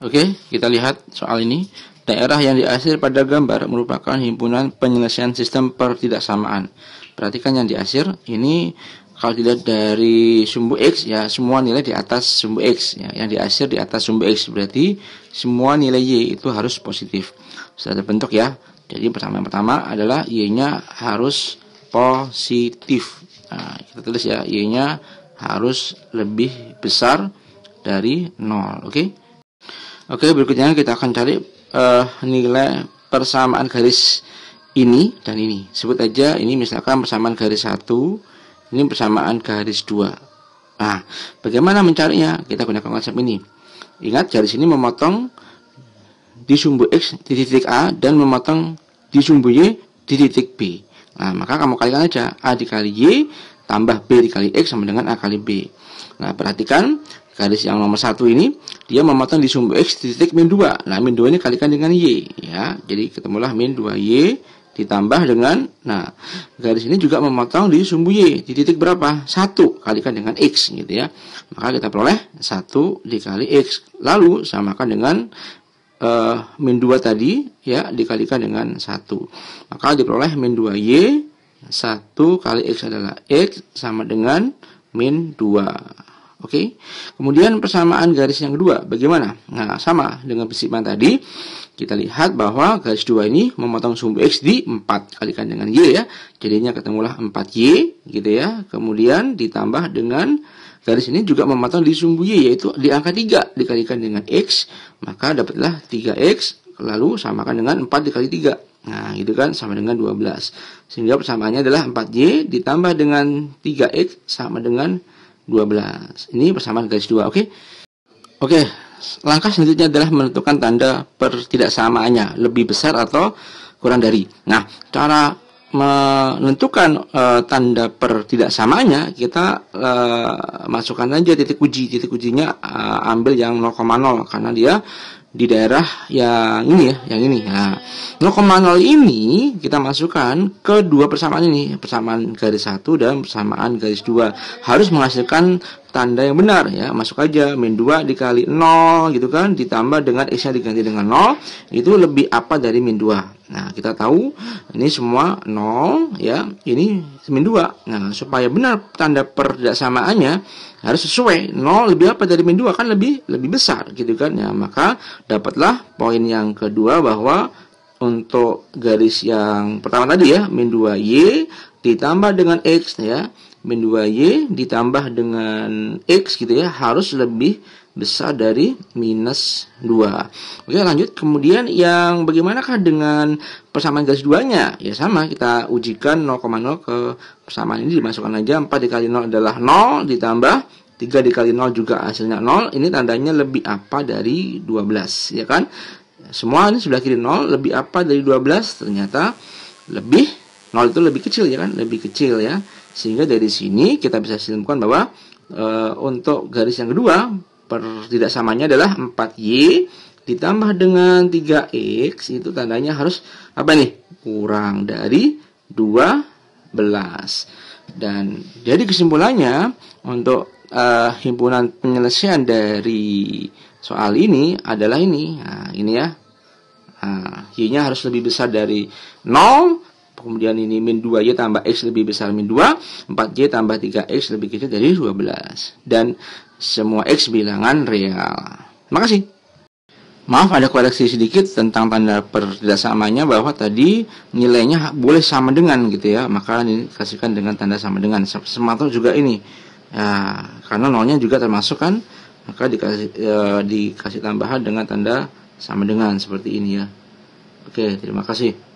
Oke, kita lihat soal ini. Daerah yang diasir pada gambar merupakan himpunan penyelesaian sistem pertidaksamaan. Perhatikan yang diasir ini kalau dilihat dari sumbu x ya semua nilai di atas sumbu x ya yang diasir di atas sumbu x berarti semua nilai y itu harus positif sudah terbentuk ya jadi pertama yang pertama adalah y nya harus positif nah, kita tulis ya y nya harus lebih besar dari 0 oke okay? Oke, berikutnya kita akan cari uh, nilai persamaan garis ini dan ini. Sebut aja ini misalkan persamaan garis 1, ini persamaan garis 2. Nah, bagaimana mencarinya? Kita gunakan konsep ini. Ingat, garis ini memotong di sumbu X di titik A dan memotong di sumbu Y di titik B. Nah, maka kamu kalikan aja A dikali Y tambah B dikali X sama dengan A kali B. Nah, perhatikan garis yang nomor satu ini dia memotong di sumbu x di titik min 2 nah min 2 ini kalikan dengan y ya jadi ketemulah min 2y ditambah dengan nah garis ini juga memotong di sumbu y di titik berapa satu kalikan dengan x gitu ya maka kita peroleh satu dikali x lalu samakan dengan uh, min 2 tadi ya dikalikan dengan satu maka diperoleh min 2y 1 kali x adalah x sama dengan min 2 Oke. Kemudian persamaan garis yang kedua bagaimana? Nah, sama dengan prinsip tadi. Kita lihat bahwa garis dua ini memotong sumbu X di 4 kalikan dengan Y ya. Jadinya ketemulah 4Y gitu ya. Kemudian ditambah dengan garis ini juga memotong di sumbu Y yaitu di angka 3 dikalikan dengan X. Maka dapatlah 3X lalu samakan dengan 4 dikali 3. Nah, gitu kan sama dengan 12. Sehingga persamaannya adalah 4Y ditambah dengan 3X sama dengan 12. Ini persamaan garis 2, oke? Okay? Oke, okay, langkah selanjutnya adalah menentukan tanda pertidaksamaannya, lebih besar atau kurang dari. Nah, cara menentukan uh, tanda pertidaksamaannya, kita uh, masukkan aja titik uji. Titik ujinya uh, ambil yang 0,0 karena dia di daerah yang ini ya, yang ini. Nah, 0,0 ini kita masukkan ke dua persamaan ini, persamaan garis satu dan persamaan garis dua Harus menghasilkan tanda yang benar ya. Masuk aja min dua dikali nol, gitu kan ditambah dengan x-nya diganti dengan nol itu lebih apa dari min dua? Nah, kita tahu ini semua 0 ya, ini min 2. Nah, supaya benar tanda persamaannya harus sesuai. 0 lebih apa dari min 2 kan lebih lebih besar gitu kan. Ya, maka dapatlah poin yang kedua bahwa untuk garis yang pertama tadi ya, min 2y ditambah dengan x ya, min 2y ditambah dengan x gitu ya harus lebih besar dari minus 2. Oke lanjut, kemudian yang bagaimanakah dengan persamaan garis duanya? Ya sama, kita ujikan 0,0 ke persamaan ini dimasukkan aja 4 dikali 0 adalah 0 ditambah 3 dikali 0 juga hasilnya 0. Ini tandanya lebih apa dari 12, ya kan? Semua ini sebelah kiri 0, lebih apa dari 12? Ternyata lebih 0 itu lebih kecil ya kan, lebih kecil ya. Sehingga dari sini kita bisa simpulkan bahwa e, untuk garis yang kedua tidak samanya adalah 4Y ditambah dengan 3X itu tandanya harus apa nih? Kurang dari 12. Dan jadi kesimpulannya untuk uh, himpunan penyelesaian dari soal ini adalah ini. Nah, ini ya. Nah, Y-nya harus lebih besar dari 0 kemudian ini min 2y tambah x lebih besar min 2, 4y tambah 3x lebih kecil dari 12. Dan semua x bilangan real. Terima kasih. Maaf ada koreksi sedikit tentang tanda perdasamanya bahwa tadi nilainya boleh sama dengan gitu ya. Maka ini dikasihkan dengan tanda sama dengan. Semata juga ini. Ya, karena nolnya juga termasuk kan. Maka dikasih, ya, dikasih tambahan dengan tanda sama dengan seperti ini ya. Oke, terima kasih.